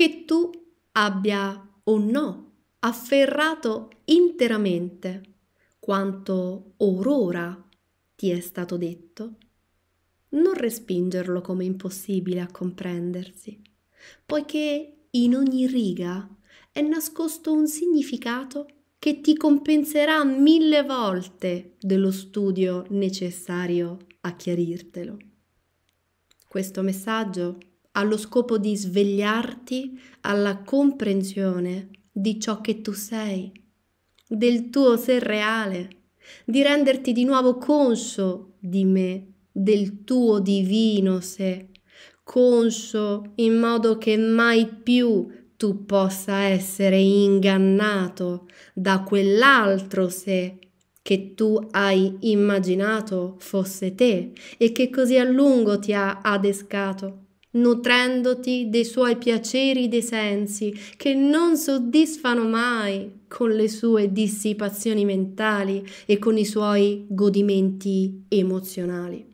che tu abbia o no afferrato interamente quanto or ora ti è stato detto, non respingerlo come impossibile a comprendersi, poiché in ogni riga è nascosto un significato che ti compenserà mille volte dello studio necessario a chiarirtelo. Questo messaggio allo scopo di svegliarti alla comprensione di ciò che tu sei, del tuo sé reale, di renderti di nuovo conscio di me, del tuo divino sé, conscio in modo che mai più tu possa essere ingannato da quell'altro sé che tu hai immaginato fosse te e che così a lungo ti ha adescato nutrendoti dei suoi piaceri dei sensi che non soddisfano mai con le sue dissipazioni mentali e con i suoi godimenti emozionali.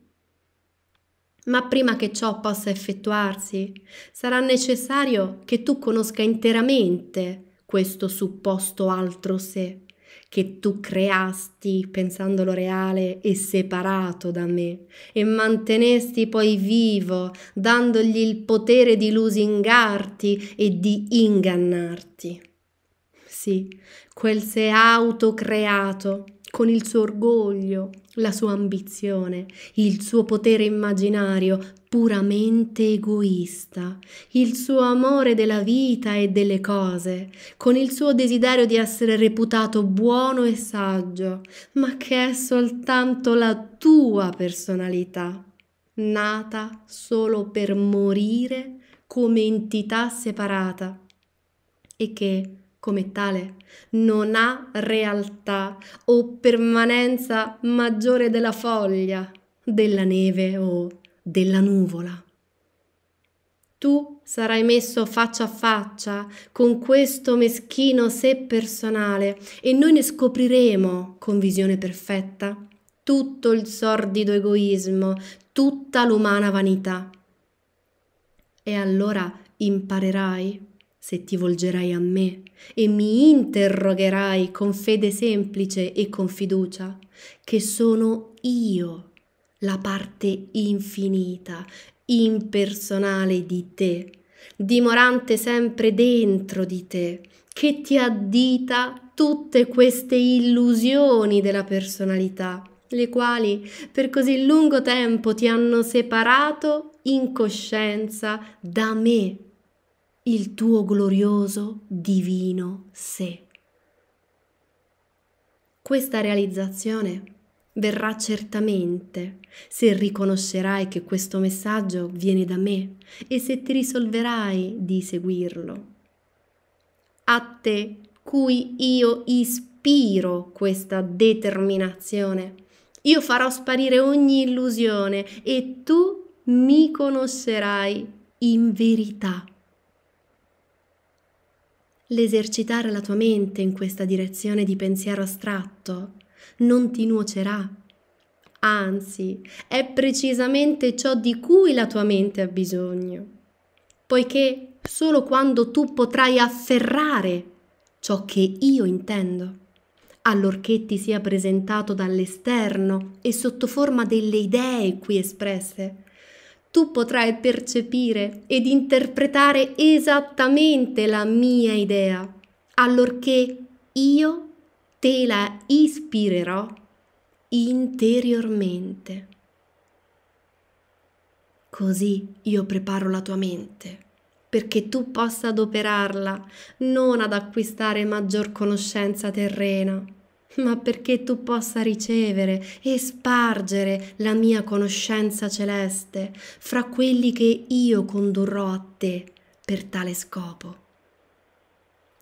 Ma prima che ciò possa effettuarsi, sarà necessario che tu conosca interamente questo supposto altro sé che tu creasti pensandolo reale e separato da me e mantenesti poi vivo, dandogli il potere di lusingarti e di ingannarti. Sì, quel sé autocreato con il suo orgoglio, la sua ambizione, il suo potere immaginario puramente egoista, il suo amore della vita e delle cose, con il suo desiderio di essere reputato buono e saggio, ma che è soltanto la tua personalità, nata solo per morire come entità separata e che come tale, non ha realtà o permanenza maggiore della foglia, della neve o della nuvola. Tu sarai messo faccia a faccia con questo meschino sé personale e noi ne scopriremo, con visione perfetta, tutto il sordido egoismo, tutta l'umana vanità. E allora imparerai se ti volgerai a me e mi interrogherai con fede semplice e con fiducia, che sono io la parte infinita, impersonale di te, dimorante sempre dentro di te, che ti addita tutte queste illusioni della personalità, le quali per così lungo tempo ti hanno separato in coscienza da me il tuo glorioso divino sé. Questa realizzazione verrà certamente se riconoscerai che questo messaggio viene da me e se ti risolverai di seguirlo. A te, cui io ispiro questa determinazione, io farò sparire ogni illusione e tu mi conoscerai in verità. L'esercitare la tua mente in questa direzione di pensiero astratto non ti nuocerà. Anzi, è precisamente ciò di cui la tua mente ha bisogno, poiché solo quando tu potrai afferrare ciò che io intendo, allorché ti sia presentato dall'esterno e sotto forma delle idee qui espresse, tu potrai percepire ed interpretare esattamente la mia idea, allorché io te la ispirerò interiormente. Così io preparo la tua mente perché tu possa adoperarla, non ad acquistare maggior conoscenza terrena ma perché tu possa ricevere e spargere la mia conoscenza celeste fra quelli che io condurrò a te per tale scopo.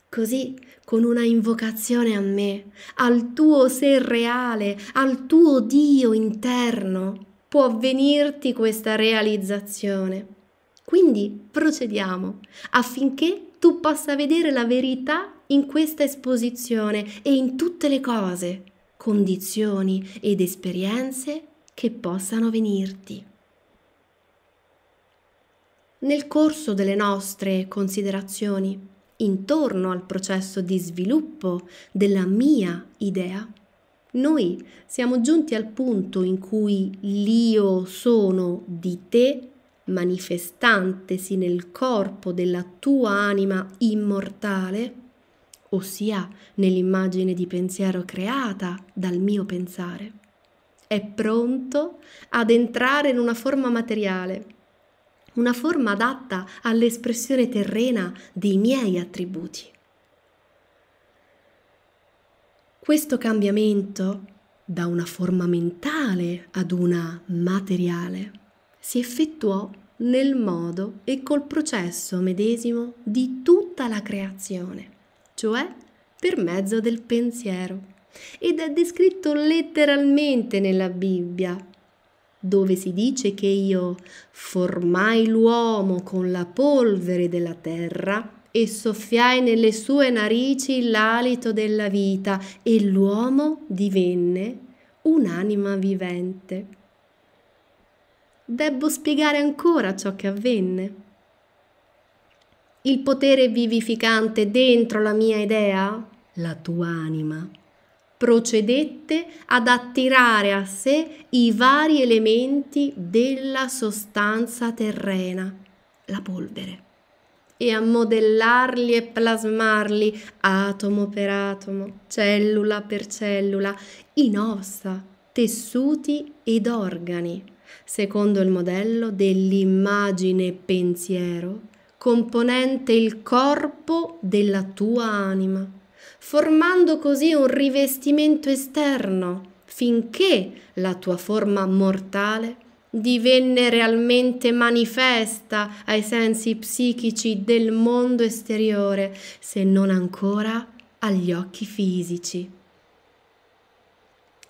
Così, con una invocazione a me, al tuo sé reale, al tuo Dio interno, può venirti questa realizzazione. Quindi procediamo affinché tu possa vedere la verità in questa esposizione e in tutte le cose, condizioni ed esperienze che possano venirti. Nel corso delle nostre considerazioni intorno al processo di sviluppo della mia idea, noi siamo giunti al punto in cui l'io sono di te, manifestantesi nel corpo della tua anima immortale, ossia nell'immagine di pensiero creata dal mio pensare. È pronto ad entrare in una forma materiale, una forma adatta all'espressione terrena dei miei attributi. Questo cambiamento da una forma mentale ad una materiale si effettuò nel modo e col processo medesimo di tutta la creazione cioè per mezzo del pensiero, ed è descritto letteralmente nella Bibbia, dove si dice che io formai l'uomo con la polvere della terra e soffiai nelle sue narici l'alito della vita e l'uomo divenne un'anima vivente. Debbo spiegare ancora ciò che avvenne il potere vivificante dentro la mia idea, la tua anima, procedette ad attirare a sé i vari elementi della sostanza terrena, la polvere, e a modellarli e plasmarli atomo per atomo, cellula per cellula, in ossa, tessuti ed organi, secondo il modello dell'immagine pensiero componente il corpo della tua anima, formando così un rivestimento esterno finché la tua forma mortale divenne realmente manifesta ai sensi psichici del mondo esteriore, se non ancora agli occhi fisici.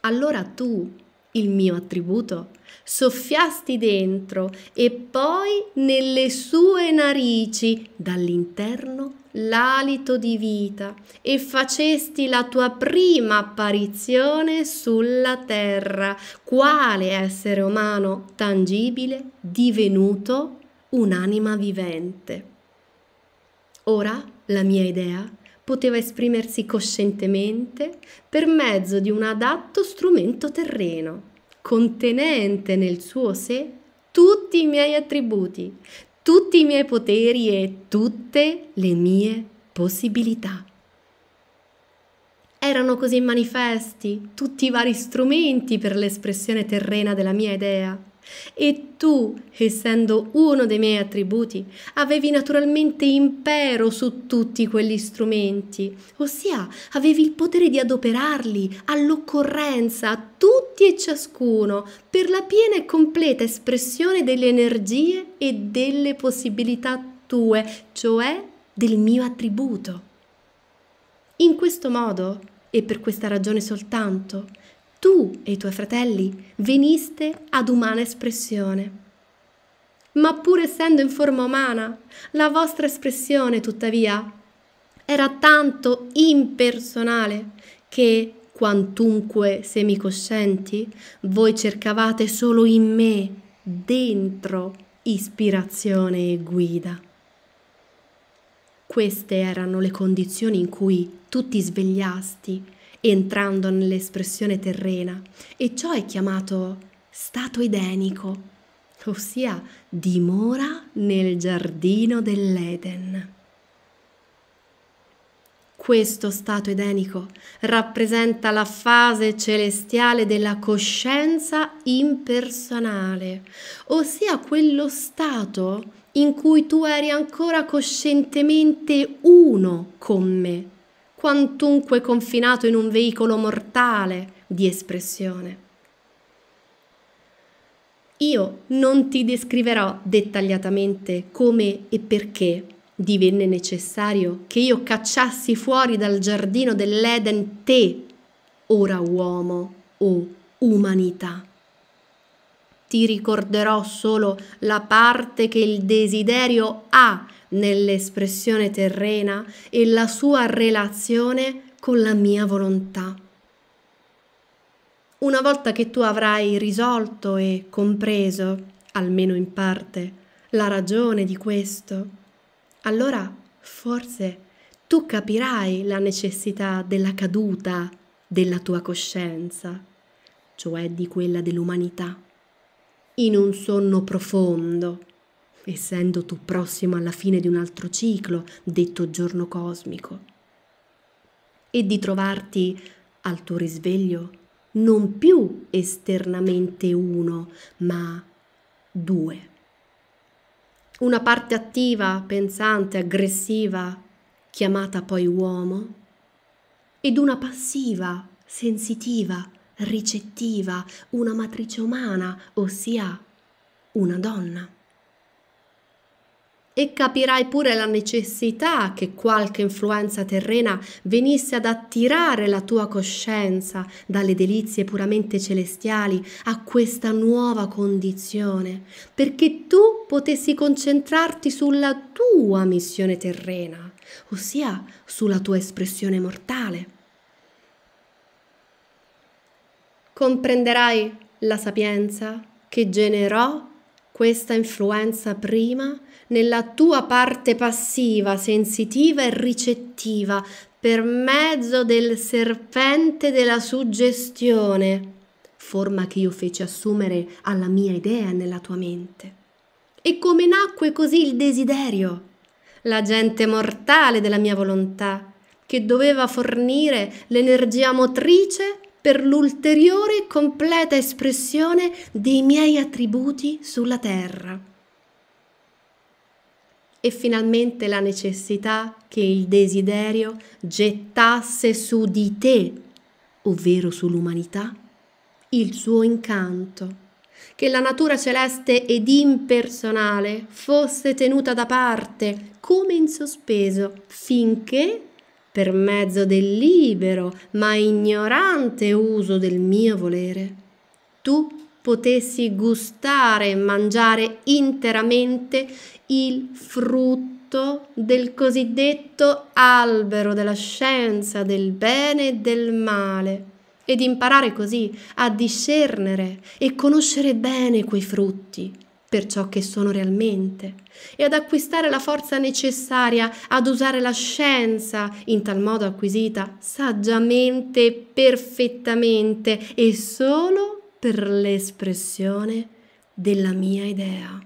Allora tu il mio attributo. Soffiasti dentro e poi nelle sue narici dall'interno l'alito di vita e facesti la tua prima apparizione sulla terra, quale essere umano tangibile divenuto un'anima vivente. Ora la mia idea è poteva esprimersi coscientemente per mezzo di un adatto strumento terreno, contenente nel suo sé tutti i miei attributi, tutti i miei poteri e tutte le mie possibilità. Erano così manifesti tutti i vari strumenti per l'espressione terrena della mia idea e tu, essendo uno dei miei attributi, avevi naturalmente impero su tutti quegli strumenti, ossia avevi il potere di adoperarli all'occorrenza, tutti e ciascuno, per la piena e completa espressione delle energie e delle possibilità tue, cioè del mio attributo. In questo modo, e per questa ragione soltanto, tu e i tuoi fratelli veniste ad umana espressione. Ma pur essendo in forma umana, la vostra espressione, tuttavia, era tanto impersonale che, quantunque semicoscienti, voi cercavate solo in me, dentro, ispirazione e guida. Queste erano le condizioni in cui tu ti svegliasti entrando nell'espressione terrena e ciò è chiamato stato edenico, ossia dimora nel giardino dell'Eden. Questo stato edenico rappresenta la fase celestiale della coscienza impersonale, ossia quello stato in cui tu eri ancora coscientemente uno con me, quantunque confinato in un veicolo mortale di espressione. Io non ti descriverò dettagliatamente come e perché divenne necessario che io cacciassi fuori dal giardino dell'Eden te, ora uomo o umanità. Ti ricorderò solo la parte che il desiderio ha nell'espressione terrena e la sua relazione con la mia volontà. Una volta che tu avrai risolto e compreso, almeno in parte, la ragione di questo, allora forse tu capirai la necessità della caduta della tua coscienza, cioè di quella dell'umanità, in un sonno profondo essendo tu prossimo alla fine di un altro ciclo, detto giorno cosmico, e di trovarti al tuo risveglio non più esternamente uno, ma due. Una parte attiva, pensante, aggressiva, chiamata poi uomo, ed una passiva, sensitiva, ricettiva, una matrice umana, ossia una donna e capirai pure la necessità che qualche influenza terrena venisse ad attirare la tua coscienza dalle delizie puramente celestiali a questa nuova condizione, perché tu potessi concentrarti sulla tua missione terrena, ossia sulla tua espressione mortale. Comprenderai la sapienza che generò questa influenza prima nella tua parte passiva, sensitiva e ricettiva per mezzo del serpente della suggestione, forma che io feci assumere alla mia idea nella tua mente. E come nacque così il desiderio, l'agente mortale della mia volontà, che doveva fornire l'energia motrice per l'ulteriore e completa espressione dei miei attributi sulla terra. E finalmente la necessità che il desiderio gettasse su di te, ovvero sull'umanità, il suo incanto che la natura celeste ed impersonale fosse tenuta da parte, come in sospeso, finché per mezzo del libero ma ignorante uso del mio volere, tu potessi gustare e mangiare interamente il frutto del cosiddetto albero della scienza del bene e del male ed imparare così a discernere e conoscere bene quei frutti per ciò che sono realmente e ad acquistare la forza necessaria ad usare la scienza, in tal modo acquisita, saggiamente, perfettamente e solo per l'espressione della mia idea.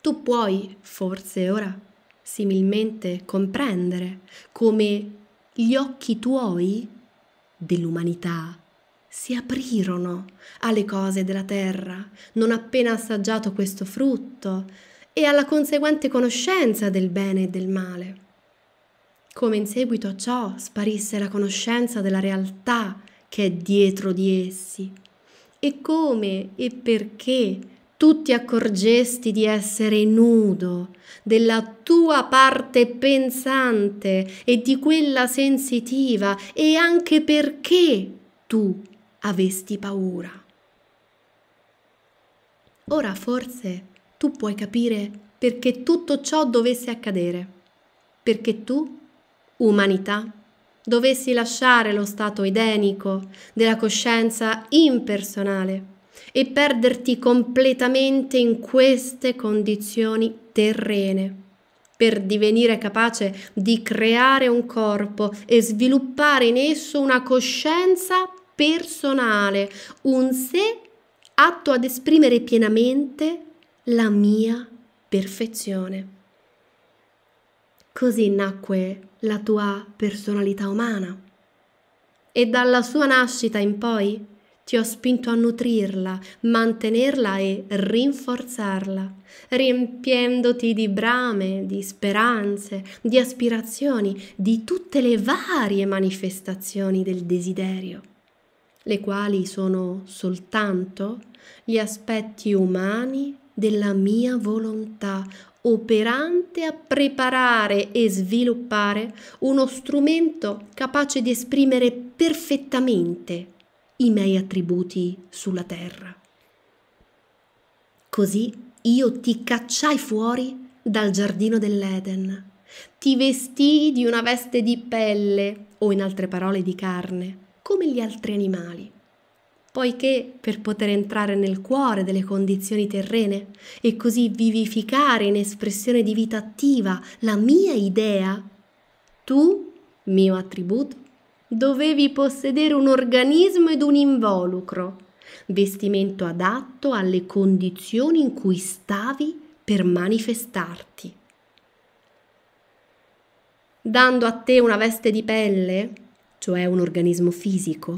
Tu puoi, forse ora, similmente comprendere come gli occhi tuoi dell'umanità si aprirono alle cose della terra, non appena assaggiato questo frutto, e alla conseguente conoscenza del bene e del male. Come in seguito a ciò sparisse la conoscenza della realtà che è dietro di essi, e come e perché tu ti accorgesti di essere nudo della tua parte pensante e di quella sensitiva e anche perché tu avesti paura. Ora forse tu puoi capire perché tutto ciò dovesse accadere, perché tu, umanità, dovessi lasciare lo stato edenico della coscienza impersonale e perderti completamente in queste condizioni terrene per divenire capace di creare un corpo e sviluppare in esso una coscienza personale, un sé atto ad esprimere pienamente la mia perfezione. Così nacque la tua personalità umana e dalla sua nascita in poi ti ho spinto a nutrirla, mantenerla e rinforzarla, riempiendoti di brame, di speranze, di aspirazioni, di tutte le varie manifestazioni del desiderio le quali sono soltanto gli aspetti umani della mia volontà operante a preparare e sviluppare uno strumento capace di esprimere perfettamente i miei attributi sulla terra. Così io ti cacciai fuori dal giardino dell'Eden, ti vestii di una veste di pelle o in altre parole di carne come gli altri animali, poiché per poter entrare nel cuore delle condizioni terrene e così vivificare in espressione di vita attiva la mia idea, tu, mio attributo, dovevi possedere un organismo ed un involucro, vestimento adatto alle condizioni in cui stavi per manifestarti. Dando a te una veste di pelle, cioè un organismo fisico,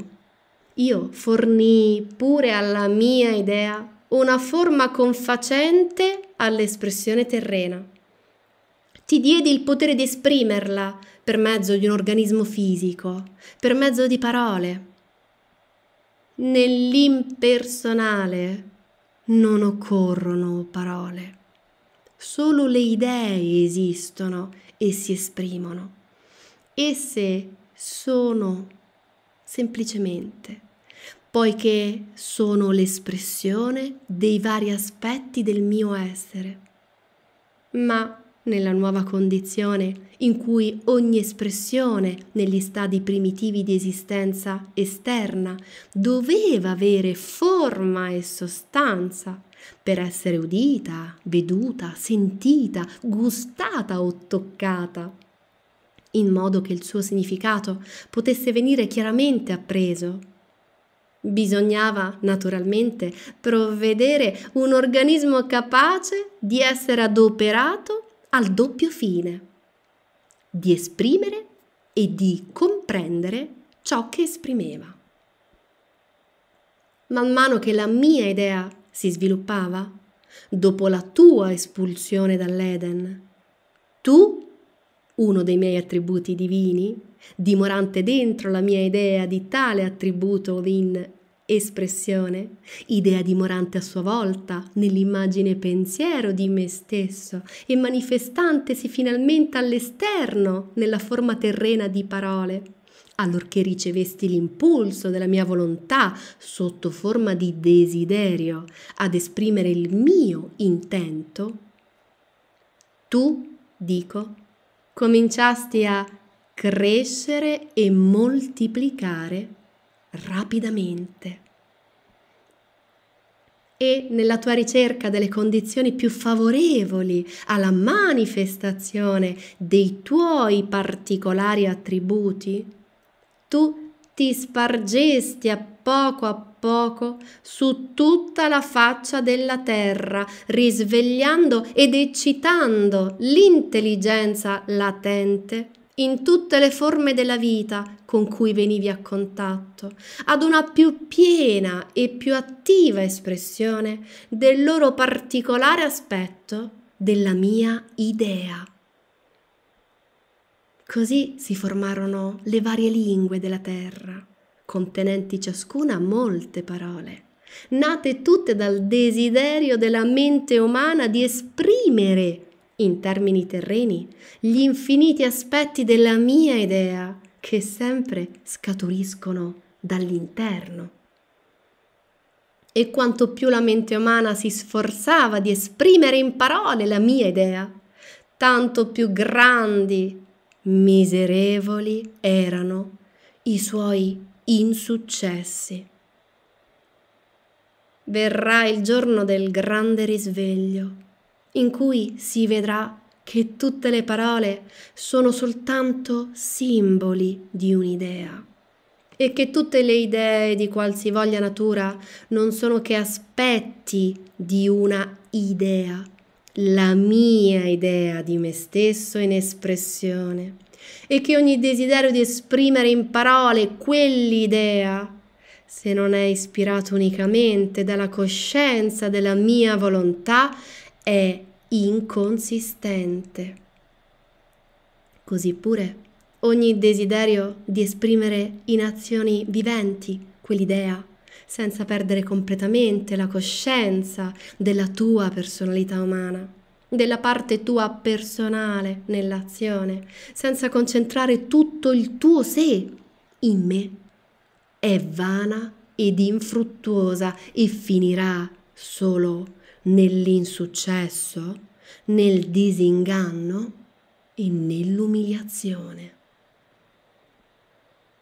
io fornii pure alla mia idea una forma confacente all'espressione terrena. Ti diedi il potere di esprimerla per mezzo di un organismo fisico, per mezzo di parole. Nell'impersonale non occorrono parole. Solo le idee esistono e si esprimono. Esse sono semplicemente, poiché sono l'espressione dei vari aspetti del mio essere. Ma nella nuova condizione in cui ogni espressione negli stadi primitivi di esistenza esterna doveva avere forma e sostanza per essere udita, veduta, sentita, gustata o toccata in modo che il suo significato potesse venire chiaramente appreso. Bisognava, naturalmente, provvedere un organismo capace di essere adoperato al doppio fine, di esprimere e di comprendere ciò che esprimeva. Man mano che la mia idea si sviluppava, dopo la tua espulsione dall'Eden, tu uno dei miei attributi divini, dimorante dentro la mia idea di tale attributo in espressione, idea dimorante a sua volta nell'immagine pensiero di me stesso e manifestantesi finalmente all'esterno nella forma terrena di parole, allorché ricevesti l'impulso della mia volontà sotto forma di desiderio ad esprimere il mio intento, tu, dico, cominciasti a crescere e moltiplicare rapidamente. E nella tua ricerca delle condizioni più favorevoli alla manifestazione dei tuoi particolari attributi, tu ti spargesti a poco a poco su tutta la faccia della terra, risvegliando ed eccitando l'intelligenza latente in tutte le forme della vita con cui venivi a contatto, ad una più piena e più attiva espressione del loro particolare aspetto della mia idea. Così si formarono le varie lingue della terra contenenti ciascuna molte parole, nate tutte dal desiderio della mente umana di esprimere, in termini terreni, gli infiniti aspetti della mia idea, che sempre scaturiscono dall'interno e quanto più la mente umana si sforzava di esprimere in parole la mia idea, tanto più grandi, miserevoli erano i suoi insuccessi. Verrà il giorno del grande risveglio, in cui si vedrà che tutte le parole sono soltanto simboli di un'idea e che tutte le idee di qualsivoglia natura non sono che aspetti di una idea, la mia idea di me stesso in espressione e che ogni desiderio di esprimere in parole quell'idea, se non è ispirato unicamente dalla coscienza della mia volontà, è inconsistente. Così pure ogni desiderio di esprimere in azioni viventi quell'idea, senza perdere completamente la coscienza della tua personalità umana della parte tua personale nell'azione, senza concentrare tutto il tuo sé in me, è vana ed infruttuosa e finirà solo nell'insuccesso, nel disinganno e nell'umiliazione.